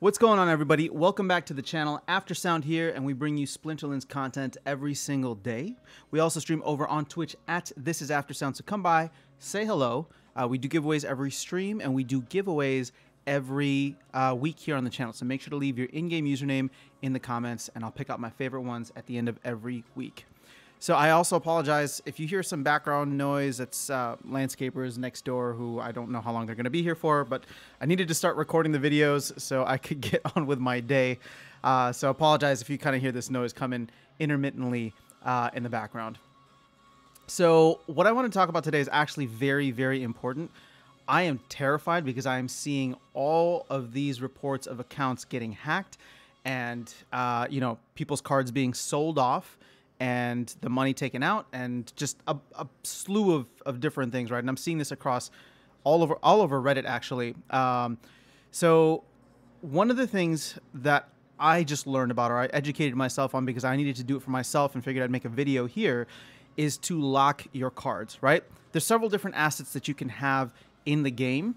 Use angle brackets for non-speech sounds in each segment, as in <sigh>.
What's going on, everybody? Welcome back to the channel. Aftersound here, and we bring you Splinterlands content every single day. We also stream over on Twitch at This Is Aftersound, so come by, say hello. Uh, we do giveaways every stream, and we do giveaways every uh, week here on the channel. So make sure to leave your in-game username in the comments, and I'll pick out my favorite ones at the end of every week. So I also apologize if you hear some background noise. It's uh, landscapers next door who I don't know how long they're going to be here for, but I needed to start recording the videos so I could <laughs> get on with my day. Uh, so I apologize if you kind of hear this noise coming intermittently uh, in the background. So what I want to talk about today is actually very, very important. I am terrified because I am seeing all of these reports of accounts getting hacked and, uh, you know, people's cards being sold off and the money taken out and just a, a slew of, of different things, right? And I'm seeing this across all over all over Reddit actually. Um, so one of the things that I just learned about or I educated myself on because I needed to do it for myself and figured I'd make a video here is to lock your cards, right? There's several different assets that you can have in the game.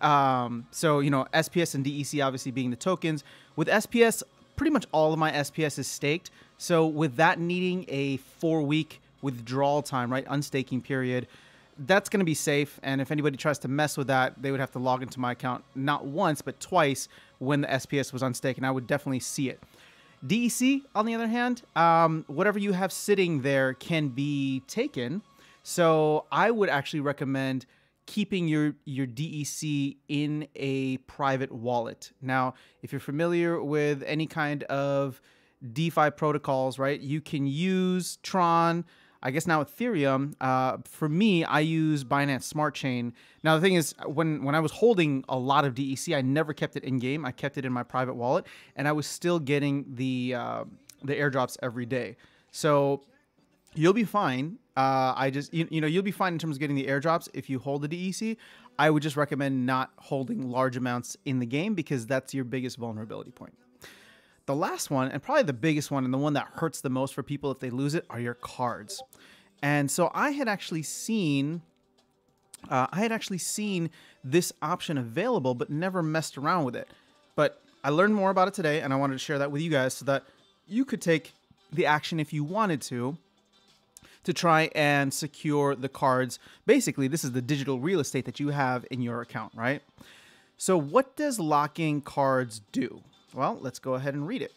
Um, so, you know, SPS and DEC obviously being the tokens. With SPS, pretty much all of my SPS is staked. So with that needing a four week withdrawal time, right, unstaking period, that's going to be safe. And if anybody tries to mess with that, they would have to log into my account not once but twice when the SPS was unstaking. and I would definitely see it. DEC, on the other hand, um, whatever you have sitting there can be taken. So I would actually recommend keeping your your DEC in a private wallet. Now, if you're familiar with any kind of DeFi protocols, right? You can use Tron, I guess now Ethereum. Uh, for me, I use Binance Smart Chain. Now the thing is, when when I was holding a lot of DEC, I never kept it in game. I kept it in my private wallet, and I was still getting the uh, the airdrops every day. So you'll be fine. Uh, I just you, you know you'll be fine in terms of getting the airdrops if you hold the DEC. I would just recommend not holding large amounts in the game because that's your biggest vulnerability point. The last one, and probably the biggest one, and the one that hurts the most for people if they lose it, are your cards. And so I had actually seen. Uh, I had actually seen this option available, but never messed around with it. But I learned more about it today, and I wanted to share that with you guys so that you could take the action if you wanted to to try and secure the cards. Basically, this is the digital real estate that you have in your account, right? So, what does locking cards do? Well, let's go ahead and read it.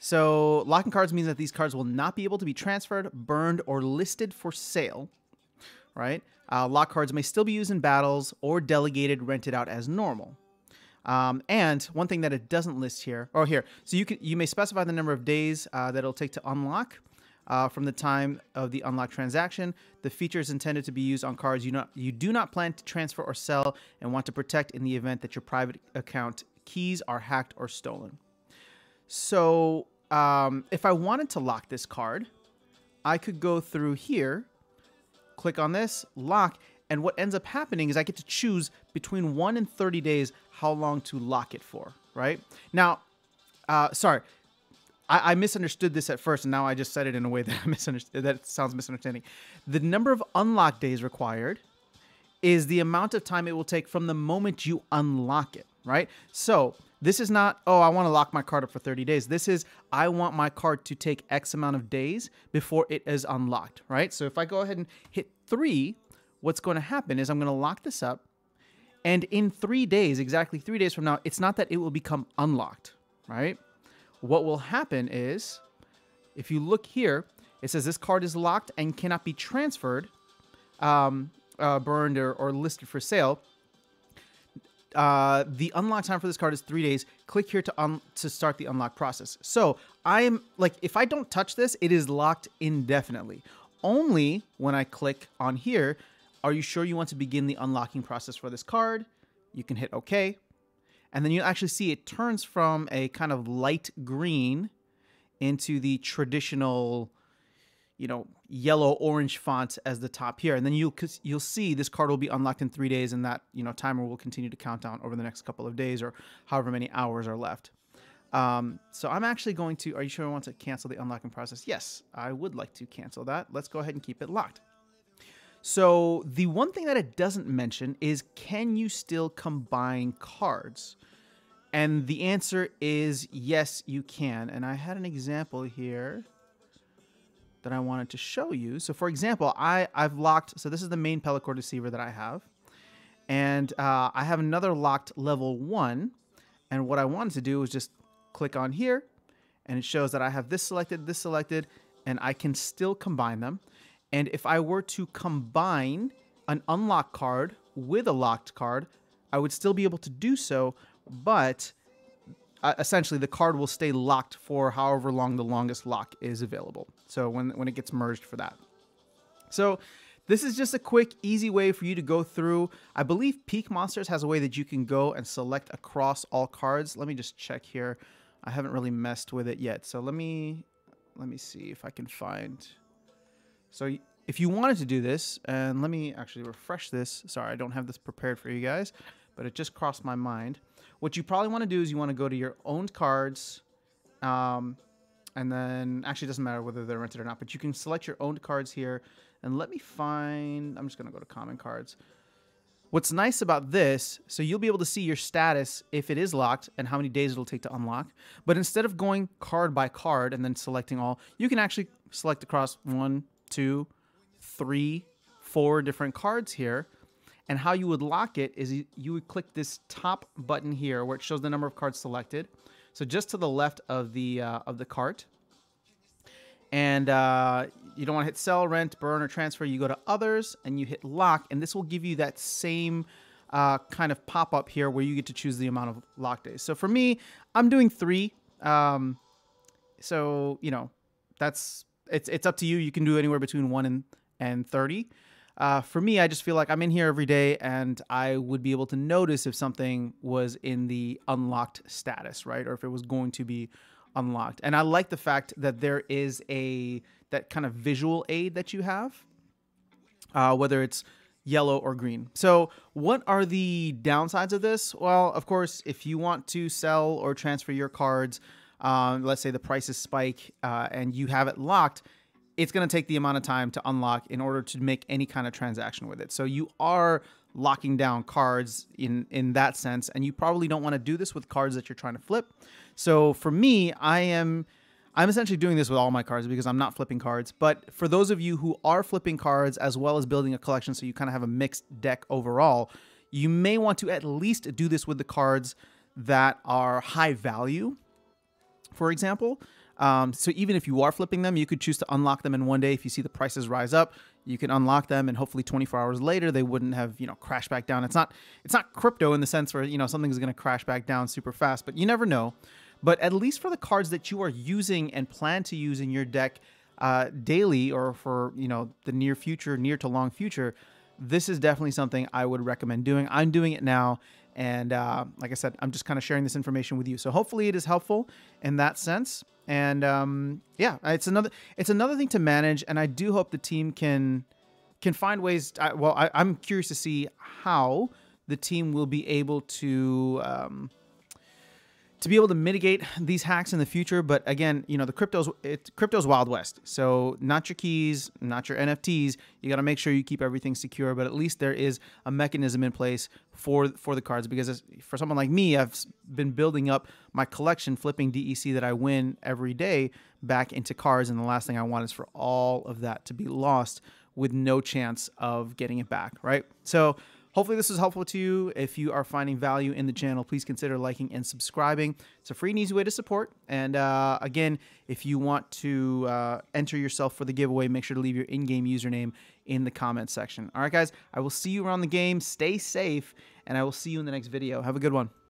So, locking cards means that these cards will not be able to be transferred, burned, or listed for sale, right? Uh, lock cards may still be used in battles or delegated, rented out as normal. Um, and one thing that it doesn't list here, or oh, here, so you can you may specify the number of days uh, that it'll take to unlock uh, from the time of the unlock transaction. The feature is intended to be used on cards you not you do not plan to transfer or sell, and want to protect in the event that your private account keys are hacked or stolen. So um, if I wanted to lock this card, I could go through here, click on this, lock, and what ends up happening is I get to choose between 1 and 30 days how long to lock it for, right? Now, uh, sorry, I, I, misunderstood this at first, and now I just said it in a way <laughs> that I misunderstood. That sounds misunderstanding. The number of unlock days required is the amount of time it will take from the moment you unlock it right? So this is not, oh, I want to lock my card up for 30 days. This is, I want my card to take X amount of days before it is unlocked, right? So if I go ahead and hit three, what's going to happen is I'm going to lock this up. And in three days, exactly three days from now, it's not that it will become unlocked, right? What will happen is, if you look here, it says this card is locked and cannot be transferred, um, uh, burned, or, or listed for sale uh, the unlock time for this card is three days. Click here to un- to start the unlock process. So I'm like, if I don't touch this, it is locked indefinitely. Only when I click on here, are you sure you want to begin the unlocking process for this card? You can hit OK, and then you actually see it turns from a kind of light green into the traditional you know yellow orange font as the top here and then you'll you'll see this card will be unlocked in three days and that you know timer will continue to count down over the next couple of days or however many hours are left um, so i'm actually going to are you sure i want to cancel the unlocking process yes i would like to cancel that let's go ahead and keep it locked so the one thing that it doesn't mention is can you still combine cards and the answer is yes you can and i had an example here that I wanted to show you. So for example, I, I've locked, so this is the main Pelicor Deceiver that I have. And uh, I have another locked level one. And what I wanted to do was just click on here and it shows that I have this selected, this selected, and I can still combine them. And if I were to combine an unlocked card with a locked card, I would still be able to do so, but uh, essentially the card will stay locked for however long the longest lock is available. So when, when it gets merged for that. So this is just a quick, easy way for you to go through. I believe Peak Monsters has a way that you can go and select across all cards. Let me just check here. I haven't really messed with it yet. So let me let me see if I can find. So if you wanted to do this, and let me actually refresh this. Sorry, I don't have this prepared for you guys, but it just crossed my mind. What you probably want to do is you want to go to your owned cards. Um, and then actually it doesn't matter whether they're rented or not, but you can select your owned cards here. And let me find, I'm just going to go to common cards. What's nice about this, so you'll be able to see your status if it is locked and how many days it'll take to unlock. But instead of going card by card and then selecting all, you can actually select across one, two, three, four different cards here. And how you would lock it is you would click this top button here where it shows the number of cards selected. So just to the left of the uh, of the cart. And uh, you don't want to hit sell, rent, burn, or transfer. You go to others and you hit lock. And this will give you that same uh, kind of pop up here where you get to choose the amount of lock days. So for me, I'm doing three. Um, so, you know, that's it's, it's up to you. You can do anywhere between one and, and 30. Uh, for me, I just feel like I'm in here every day and I would be able to notice if something was in the unlocked status, right? Or if it was going to be unlocked. And I like the fact that there is a that kind of visual aid that you have, uh, whether it's yellow or green. So, what are the downsides of this? Well, of course, if you want to sell or transfer your cards, um, let's say the prices spike uh, and you have it locked, it's going to take the amount of time to unlock in order to make any kind of transaction with it. So you are locking down cards in in that sense and you probably don't want to do this with cards that you're trying to flip. So for me, I am I'm essentially doing this with all my cards because I'm not flipping cards, but for those of you who are flipping cards as well as building a collection so you kind of have a mixed deck overall, you may want to at least do this with the cards that are high value for example. Um, so even if you are flipping them, you could choose to unlock them in one day. If you see the prices rise up, you can unlock them, and hopefully 24 hours later they wouldn't have you know crashed back down. It's not it's not crypto in the sense where you know something is going to crash back down super fast, but you never know. But at least for the cards that you are using and plan to use in your deck uh, daily or for you know the near future, near to long future, this is definitely something I would recommend doing. I'm doing it now and uh, like I said, I'm just kind of sharing this information with you. So hopefully it is helpful in that sense. And um, yeah, it's another it's another thing to manage. And I do hope the team can can find ways. To, I, well, I, am curious to see how the team will be able to. Um, to be able to mitigate these hacks in the future. But again, you know, the crypto's it's crypto's wild west. So not your keys, not your NFTs. You got to make sure you keep everything secure. But at least there is a mechanism in place for for the cards because for someone like me, I've been building up my collection, flipping DEC that I win every day back into cards, and the last thing I want is for all of that to be lost with no chance of getting it back. Right. So Hopefully, this was helpful to you. If you are finding value in the channel, please consider liking and subscribing. It's a free and easy way to support. And uh, again, if you want to uh, enter yourself for the giveaway, make sure to leave your in game username in the comments section. All right, guys, I will see you around the game. Stay safe, and I will see you in the next video. Have a good one.